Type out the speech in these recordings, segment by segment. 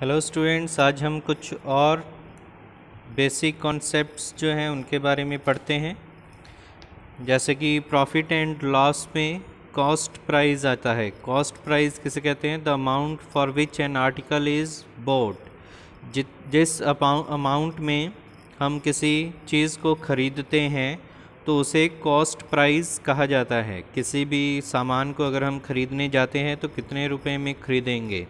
hello students आज हम कुछ और बेसिक कॉन्सेप्ट्स जो हैं उनके बारे में पढ़ते हैं जैसे कि प्रॉफिट एंड लॉस में कॉस्ट प्राइस आता है कॉस्ट प्राइस किसे कहते हैं the amount for which an article is bought जिस अमाउंट में हम किसी चीज़ को ख़रीदते हैं तो उसे कॉस्ट प्राइस कहा जाता है किसी भी सामान को अगर हम ख़रीदने जाते हैं तो कितने रुपए में ख़रीदेंगे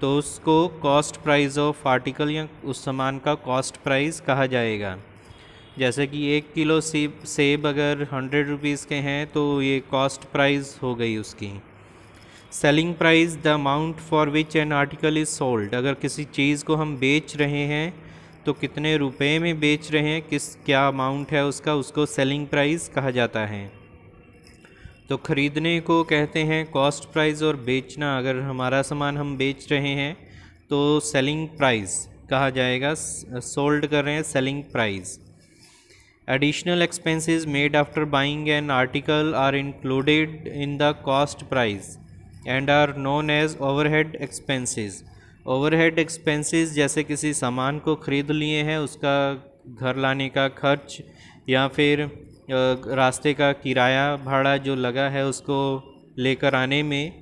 तो उसको कॉस्ट प्राइस ऑफ आर्टिकल या उस सामान का कॉस्ट प्राइस कहा जाएगा जैसे कि एक किलो सेब सेब अगर हंड्रेड रुपीज़ के हैं तो ये कॉस्ट प्राइस हो गई उसकी selling price the amount for which an article is sold अगर किसी चीज़ को हम बेच रहे हैं तो कितने रुपए में बेच रहे हैं किस क्या अमाउंट है उसका उसको सेलिंग प्राइस कहा जाता है तो ख़रीदने को कहते हैं कॉस्ट प्राइस और बेचना अगर हमारा सामान हम बेच रहे हैं तो सेलिंग प्राइस कहा जाएगा सोल्ड कर रहे हैं selling price additional expenses made after buying an article are included in the cost price and are known as overhead expenses overhead expenses जैसे किसी सामान को ख़रीद लिए हैं उसका घर लाने का खर्च या फिर रास्ते का किराया भाड़ा जो लगा है उसको लेकर आने में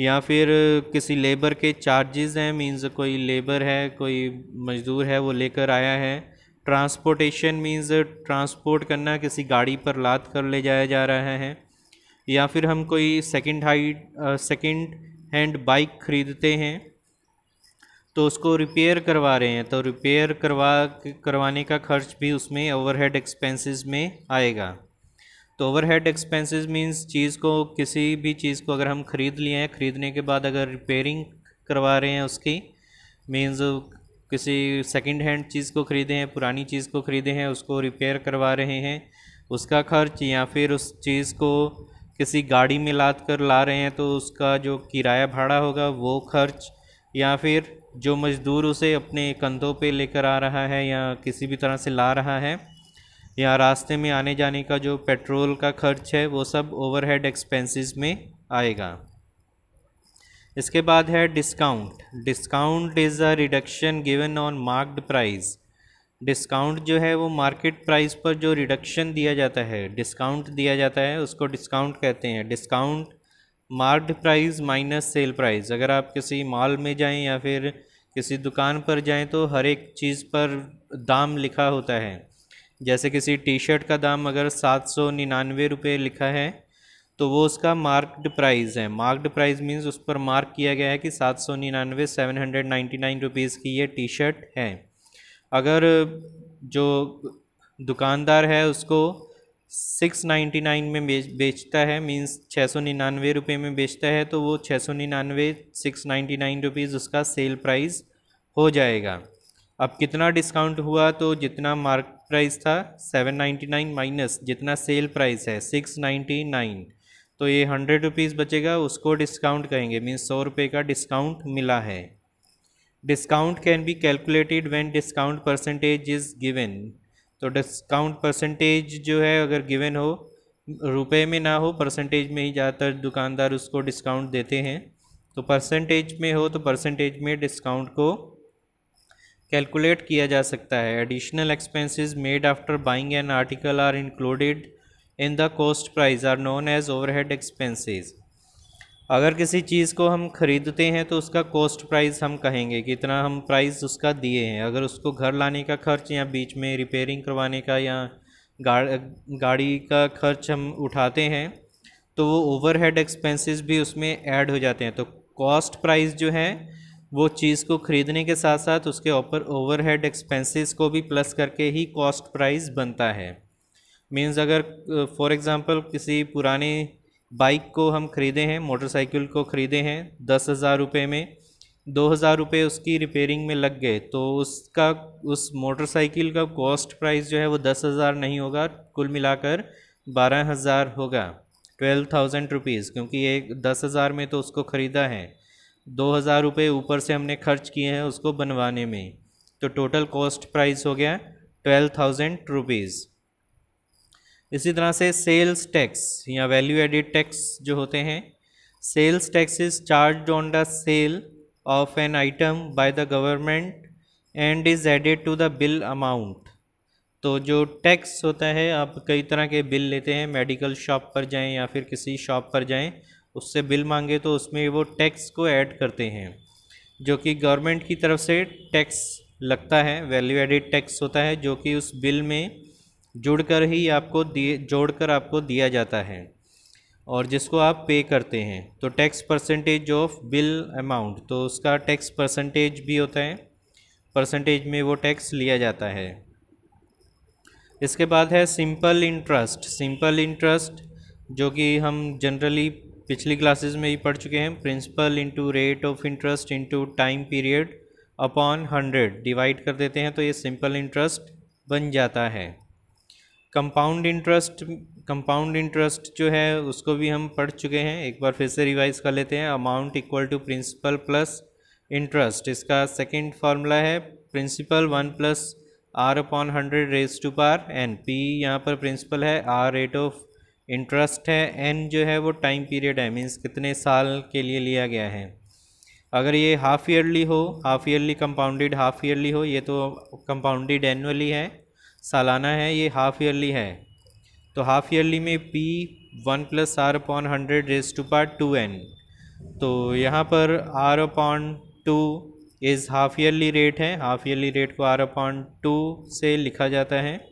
या फिर किसी लेबर के चार्जेस हैं मींस कोई लेबर है कोई मजदूर है वो लेकर आया है ट्रांसपोर्टेशन मींस ट्रांसपोर्ट करना किसी गाड़ी पर लाद कर ले जाया जा रहा है या फिर हम कोई second hand second hand bike ख़रीदते हैं तो उसको रिपेयर करवा रहे हैं तो रिपेयर करवा करवाने का खर्च भी उसमें ओवरहेड एक्सपेंसेस में आएगा तो ओवरहेड एक्सपेंसेस मींस चीज़ को किसी भी चीज़ को अगर हम ख़रीद लिए हैं ख़रीदने के बाद अगर रिपेयरिंग करवा रहे हैं उसकी मींस किसी सेकंड हैंड चीज़ को ख़रीदे हैं पुरानी चीज़ को ख़रीदे हैं उसको रिपेयर करवा रहे हैं उसका खर्च या फिर उस चीज़ को किसी गाड़ी में लाद कर ला रहे हैं तो उसका जो किराया भाड़ा होगा वो खर्च या फिर जो मज़दूर उसे अपने कंधों पे लेकर आ रहा है या किसी भी तरह से ला रहा है या रास्ते में आने जाने का जो पेट्रोल का खर्च है वो सब ओवरहेड एक्सपेंसेस में आएगा इसके बाद है discount discount is a reduction given on marked price discount जो है वो मार्केट प्राइस पर जो रिडक्शन दिया जाता है डिस्काउंट दिया जाता है उसको डिस्काउंट कहते हैं discount marked price minus sale price अगर आप किसी मॉल में जाएं या फिर किसी दुकान पर जाएं तो हर एक चीज़ पर दाम लिखा होता है जैसे किसी टी शर्ट का दाम अगर सात सौ निन्यानवे रुपये लिखा है तो वो उसका मार्क्ड प्राइस है मार्क्ड प्राइस मीन्स उस पर मार्क किया गया है कि सात सौ निन्यानवे seven hundred ninety nine rupees की ये टी शर्ट है अगर जो दुकानदार है उसको सिक्स नाइन्टी नाइन में बेच बेचता है मीन्स छः सौ निन्यानवे रुपये में बेचता है तो वो छः सौ निन्यानवे सिक्स नाइन्टी नाइन रुपीज़ उसका सेल प्राइस हो जाएगा अब कितना डिस्काउंट हुआ तो जितना मार्क प्राइस था सेवन नाइन्टी नाइन माइनस जितना सेल प्राइस है सिक्स नाइन्टी नाइन तो ये हंड्रेड रुपीज़ बचेगा उसको डिस्काउंट कहेंगे मीन्स सौ रुपये का डिस्काउंट मिला है discount can be calculated when discount percentage is given तो डिस्काउंट परसेंटेज जो है अगर गिवन हो रुपए में ना हो परसेंटेज में ही ज़्यादातर दुकानदार उसको डिस्काउंट देते हैं तो परसेंटेज में हो तो परसेंटेज में डिस्काउंट को कैलकुलेट किया जा सकता है additional expenses made after buying an article are included in the cost price are known as overhead expenses अगर किसी चीज़ को हम ख़रीदते हैं तो उसका कॉस्ट प्राइस हम कहेंगे कि इतना हम प्राइस उसका दिए हैं अगर उसको घर लाने का खर्च या बीच में रिपेयरिंग करवाने का या गाड़ गाड़ी का खर्च हम उठाते हैं तो वो ओवरहेड एक्सपेंसेस भी उसमें ऐड हो जाते हैं तो कॉस्ट प्राइस जो है वो चीज़ को ख़रीदने के साथ साथ उसके ऊपर ओवरहेड एक्सपेंसेस को भी प्लस करके ही कॉस्ट प्राइस बनता है मीन्स अगर फॉर एग्ज़ाम्पल किसी पुराने बाइक को हम ख़रीदे हैं मोटरसाइकिल को ख़रीदे हैं दस हज़ार रुपये में दो हज़ार रुपये उसकी रिपेयरिंग में लग गए तो उसका उस मोटरसाइकिल का कॉस्ट प्राइस जो है वो दस हज़ार नहीं होगा कुल मिलाकर बारह हज़ार होगा ट्वेल्व थाउजेंड रुपीज़ क्योंकि ये दस हज़ार में तो उसको ख़रीदा है दो हज़ार रुपये ऊपर से हमने खर्च किए हैं उसको बनवाने में तो टोटल कॉस्ट प्राइस हो गया ट्वेल्व थाउजेंड रुपीज़ इसी तरह से सेल्स टैक्स या वैल्यू एडिड टैक्स जो होते हैं sales tax is charged on the sale of an item by the government and is added to the bill amount तो जो टैक्स होता है आप कई तरह के बिल लेते हैं मेडिकल शॉप पर जाएं या फिर किसी शॉप पर जाएं उससे बिल मांगे तो उसमें वो टैक्स को ऐड करते हैं जो कि गवर्नमेंट की तरफ से टैक्स लगता है वैल्यू एडिड टैक्स होता है जो कि उस बिल में जुड़कर ही आपको दिए जोड़कर आपको दिया जाता है और जिसको आप पे करते हैं तो tax percentage of bill amount तो उसका टैक्स परसेंटेज भी होता है परसेंटेज में वो टैक्स लिया जाता है इसके बाद है सिंपल इंटरेस्ट सिंपल इंटरेस्ट जो कि हम जनरली पिछली क्लासेस में ही पढ़ चुके हैं principal into rate of interest into time period upon hundred divide कर देते हैं तो ये सिंपल इंटरेस्ट बन जाता है कंपाउंड इंटरेस्ट कंपाउंड इंटरेस्ट जो है उसको भी हम पढ़ चुके हैं एक बार फिर से रिवाइज कर लेते हैं amount equal to principal plus interest इसका सेकंड फार्मूला है principal one plus R upon hundred raise to power N P यहाँ पर प्रिंसिपल है आर रेट ऑफ इंटरेस्ट है एन जो है वो टाइम पीरियड है मीन्स कितने साल के लिए लिया गया है अगर ये हाफ ईयरली हो half yearly compounded half yearly हो ये तो कंपाउंडेड एनुअली है सालाना है ये हाफ़ ईयरली है तो हाफ़ ईयरली में P one plus R upon hundred raise to power two N तो यहाँ पर R upon two is half yearly rate है हाफ़ ईयरली रेट को आर अपॉन टू से लिखा जाता है